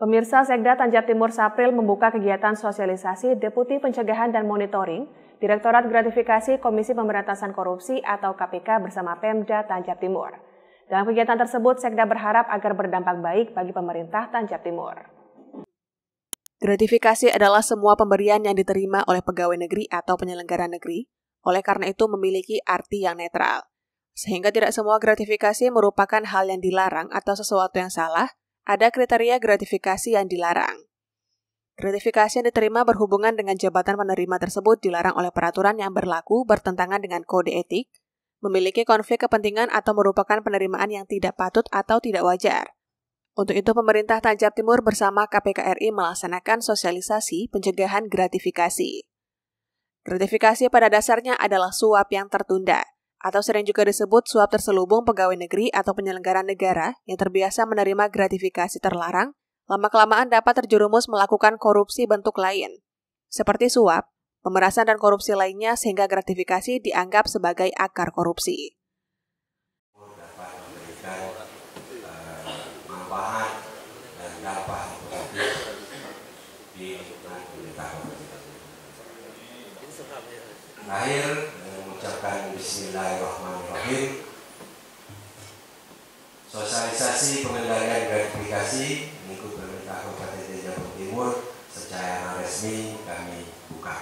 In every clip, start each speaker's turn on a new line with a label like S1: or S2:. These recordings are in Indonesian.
S1: Pemirsa Sekda Tanjab Timur Sapril membuka kegiatan sosialisasi Deputi Pencegahan dan Monitoring Direktorat Gratifikasi Komisi Pemberantasan Korupsi atau KPK bersama Pemda Tanjab Timur. Dalam kegiatan tersebut, Sekda berharap agar berdampak baik bagi pemerintah Tanjab Timur. Gratifikasi adalah semua pemberian yang diterima oleh pegawai negeri atau penyelenggara negeri, oleh karena itu memiliki arti yang netral. Sehingga tidak semua gratifikasi merupakan hal yang dilarang atau sesuatu yang salah, ada kriteria gratifikasi yang dilarang. Gratifikasi yang diterima berhubungan dengan jabatan penerima tersebut dilarang oleh peraturan yang berlaku bertentangan dengan kode etik, memiliki konflik kepentingan atau merupakan penerimaan yang tidak patut atau tidak wajar. Untuk itu, pemerintah Tanjab Timur bersama KPKRI melaksanakan sosialisasi pencegahan gratifikasi. Gratifikasi pada dasarnya adalah suap yang tertunda, atau sering juga disebut suap terselubung pegawai negeri atau penyelenggara negara yang terbiasa menerima gratifikasi terlarang, lama-kelamaan dapat terjerumus melakukan korupsi bentuk lain, seperti suap, pemerasan dan korupsi lainnya sehingga gratifikasi dianggap sebagai akar korupsi.
S2: Akhir ucapkan Bismillahirrahmanirrahim Sosialisasi pengendalian gratifikasi mengikut pemerintah Kabupaten Jawa Timur secara resmi kami buka.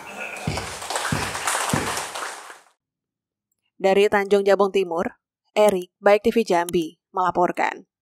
S1: Dari Tanjung Jabung Timur, Eri, Baik TV Jambi, melaporkan.